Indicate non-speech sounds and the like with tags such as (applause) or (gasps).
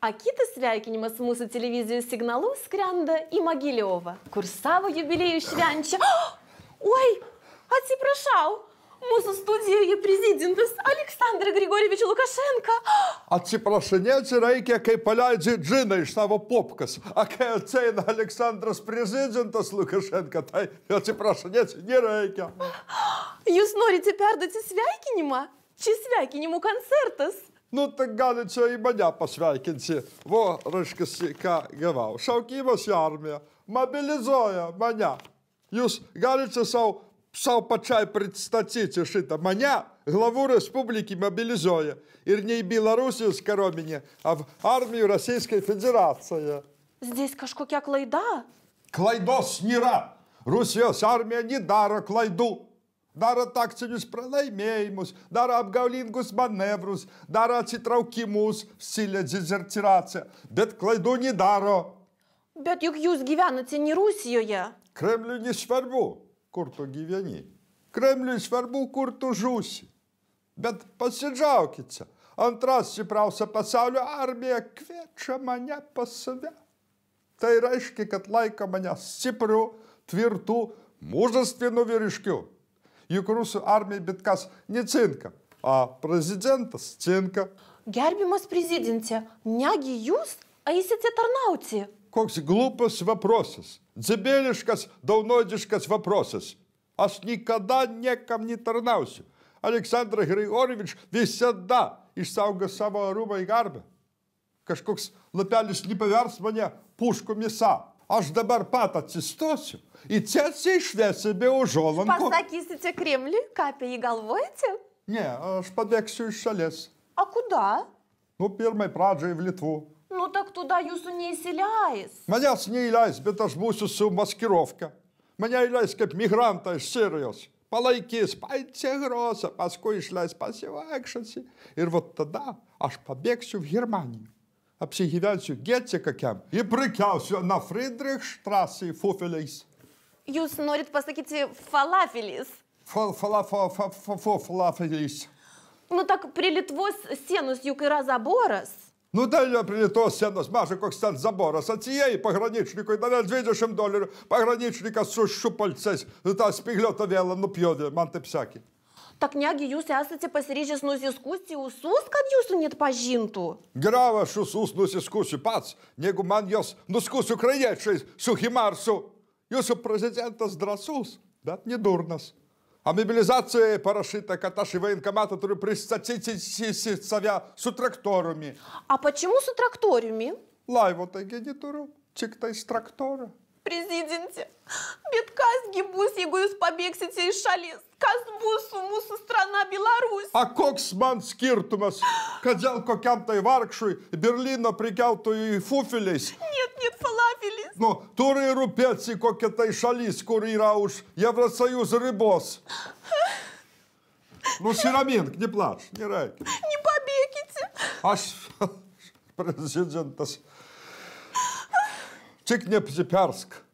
Акита Свякиньма с муса телевизию сигналу Скрянда и Могилева. Курсава юбилею Швянча. (gasps) Ой, а ти прошау! Мусу студії президента Александр Григорьевич Лукашенко. (gasps) А ты прошенеці рейки, який поляджі джина йшнава попкас, а кей оцей на Олександра з президента з Лукашенко, та а ты прошенеці не рейки. (gasps) Юснори теперь до ці свяйки нема? Чи свяки нему концертас? Nu, tai gali čia į mane pasveikinsi. Vo, raškas, ką gavau. Šaukimas į armiją. Mobilizuoja mane. Jūs galite savo sau pačiai pristatyti šitą. Mane главу республики мобилизуя. И не Белоруссию с Коромине, а в армию Российской Федерации. Здесь kažkokia klaida. Klaidos nėra. Rusijos armija nedaro klaidų daro taktinius pralaimėjimus, daro apgaulingus manevrus, daro atsitraukimus, silė dizertiracija, bet klaidų nedaro. Bet juk jūs gyvenate ne Rusijoje. Kremliui nesvarbu, kur tu gyveni. Kremliui svarbu, kur tu žūsi. Bet pasidžiaukite, antras stipriausia pasaulio armija kviečia mane pas save. Tai reiškia, kad laiko mane stipriu, tvirtu, mužastvinu vyriškiu juk rusų armija bet kas necinka, o prezidentas cinka. Gerbimas prezidentė, negi jūs eisite tarnauti? Koks glupas vaprosas, dzibeliškas, daunodiškas vaprosas. Aš niekada niekam netarnausiu. Aleksandras Grigorievič visada išsaugo savo orumą į garbę. Kažkoks lapelis nepavers mane puškomis savo aš dabar pat atsistosiu. Į cesią išvesime užuolankų. Pasakysite Kremliui, ką apie jį galvojate? Ne, aš pabėgsiu iš šalies. A kuda? Nu, pirmai pradžiai į Lietuvą. Nu, tak tuda jūsų neįsileis. Manęs neįleis, bet aš būsiu su maskirovka. Mane įleis kaip migrantą iš Sirijos. Palaikys, paicė grosą, paskui išleis pasivaikščiasi. Ir vat tada aš pabėgsiu į Germaniją. apsigyvensiu gėtį kokiam. Įprikiausiu na Friedrichstrasse fufelis. Jūs norit pasakyti falafelis? Fal, fala, fa, fa, fa, fa, falafelis. Ну так при Литвос сенус юк и разоборос. Ну да, при Литвос сенус, маша, как стан заборос. От сией пограничнику, и навел движешим доллару, пограничника с шупальцей, та спиглета вела, ну пьёде, манты всякие. Tak negi jūs esate pasiryžęs nusiskusti ūsus, kad jūsų net pažintų? Grava aš ūsus nusiskusiu pats, negu man jos nuskus ukrainiečiais su Himarsu. Jūsų prezidentas drąsus, bet nedurnas. А мобилизация парашита, каташ и военкомата, который пристанет себя с тракторами. А почему с тракторами? Лайво-то генитуру, чик-то из трактора. Президенте, Союз побегсите из шалес. Казбусу, мусу страна Беларусь. А кокс man skirtumas, kodėl kokiam tai vargšui Berlyno prikeltųjų fufeliais? Нет, нет, falafelis. Nu, turi rūpėti kokia tai šalis, kur yra už Евросоюз ribos. Nusiramink, neplač, nereik. Nepabėkite. Aš, prezidentas, tik neapsipersk.